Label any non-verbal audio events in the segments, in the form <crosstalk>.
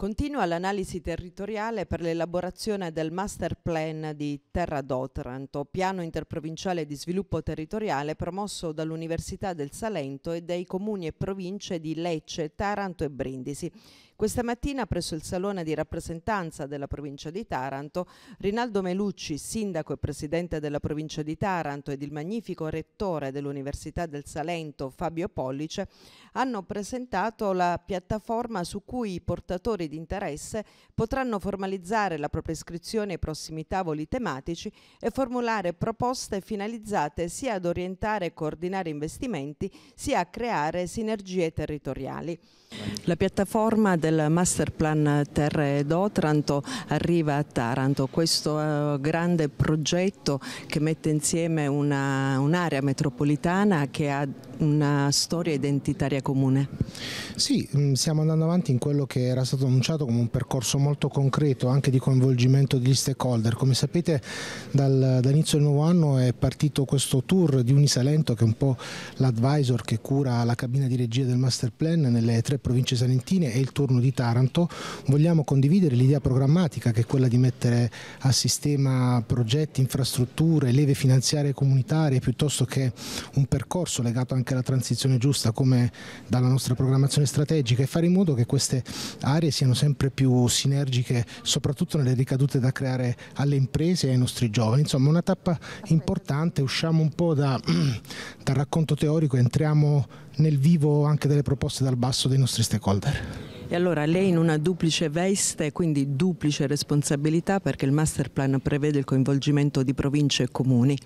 Continua l'analisi territoriale per l'elaborazione del master plan di Terra d'Otranto, piano interprovinciale di sviluppo territoriale promosso dall'Università del Salento e dai comuni e province di Lecce, Taranto e Brindisi. Questa mattina presso il Salone di rappresentanza della provincia di Taranto, Rinaldo Melucci, sindaco e presidente della provincia di Taranto ed il magnifico rettore dell'Università del Salento Fabio Pollice hanno presentato la piattaforma su cui i portatori di interesse potranno formalizzare la propria iscrizione ai prossimi tavoli tematici e formulare proposte finalizzate sia ad orientare e coordinare investimenti sia a creare sinergie territoriali. La piattaforma del del master plan Terre d'Otranto arriva a Taranto, questo eh, grande progetto che mette insieme un'area un metropolitana che ha una storia identitaria comune. Sì, mm, stiamo andando avanti in quello che era stato annunciato come un percorso molto concreto anche di coinvolgimento degli stakeholder. Come sapete dal, dall'inizio del nuovo anno è partito questo tour di Unisalento che è un po' l'advisor che cura la cabina di regia del master plan nelle tre province salentine e il turno di Taranto. Vogliamo condividere l'idea programmatica che è quella di mettere a sistema progetti, infrastrutture, leve finanziarie comunitarie piuttosto che un percorso legato anche ricerca la transizione giusta come dalla nostra programmazione strategica e fare in modo che queste aree siano sempre più sinergiche soprattutto nelle ricadute da creare alle imprese e ai nostri giovani. Insomma una tappa importante, usciamo un po' da, <clears throat> dal racconto teorico e entriamo nel vivo anche delle proposte dal basso dei nostri stakeholder. E allora lei in una duplice veste, quindi duplice responsabilità perché il master plan prevede il coinvolgimento di province e comuni.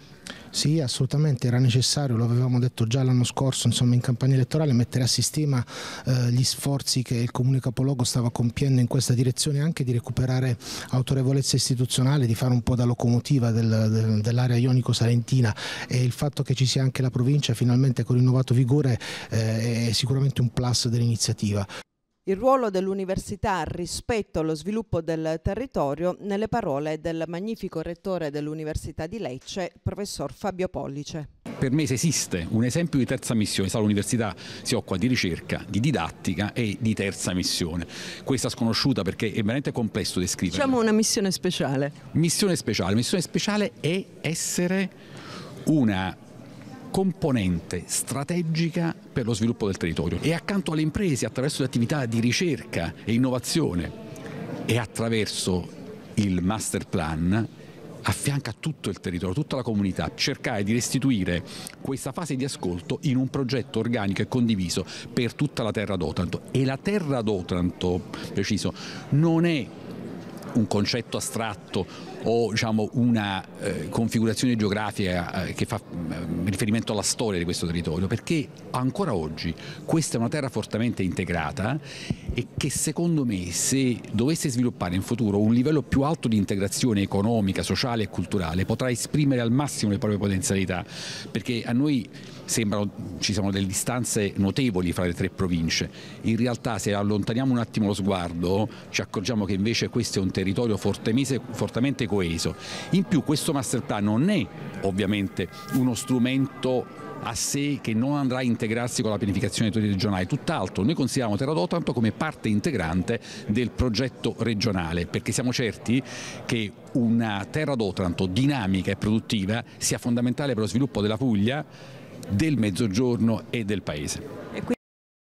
Sì, assolutamente, era necessario, lo avevamo detto già l'anno scorso insomma, in campagna elettorale, mettere a sistema eh, gli sforzi che il Comune Capoluogo stava compiendo in questa direzione anche di recuperare autorevolezza istituzionale, di fare un po' da locomotiva del, del, dell'area ionico-salentina e il fatto che ci sia anche la provincia finalmente con rinnovato vigore eh, è sicuramente un plus dell'iniziativa. Il ruolo dell'università rispetto allo sviluppo del territorio nelle parole del magnifico rettore dell'Università di Lecce, professor Fabio Pollice per me se esiste un esempio di terza missione, l'università si occupa di ricerca, di didattica e di terza missione, questa sconosciuta perché è veramente complesso descrivere. Diciamo una missione speciale. Missione speciale, missione speciale è essere una componente strategica per lo sviluppo del territorio e accanto alle imprese attraverso le attività di ricerca e innovazione e attraverso il master plan affianca tutto il territorio, tutta la comunità, cercare di restituire questa fase di ascolto in un progetto organico e condiviso per tutta la terra d'Otranto. E la terra d'Otranto, preciso, non è un concetto astratto o diciamo, una eh, configurazione geografica eh, che fa mh, mm, riferimento alla storia di questo territorio, perché ancora oggi questa è una terra fortemente integrata e che secondo me se dovesse sviluppare in futuro un livello più alto di integrazione economica, sociale e culturale potrà esprimere al massimo le proprie potenzialità perché a noi sembrano, ci sono delle distanze notevoli fra le tre province, in realtà se allontaniamo un attimo lo sguardo ci accorgiamo che invece questo è un territorio fortemente coeso, in più questo master plan non è ovviamente uno strumento a sé che non andrà a integrarsi con la pianificazione regionale, tutt'altro, noi consideriamo Terra d'Otranto come parte integrante del progetto regionale perché siamo certi che una terra d'Otranto dinamica e produttiva sia fondamentale per lo sviluppo della Puglia, del Mezzogiorno e del Paese.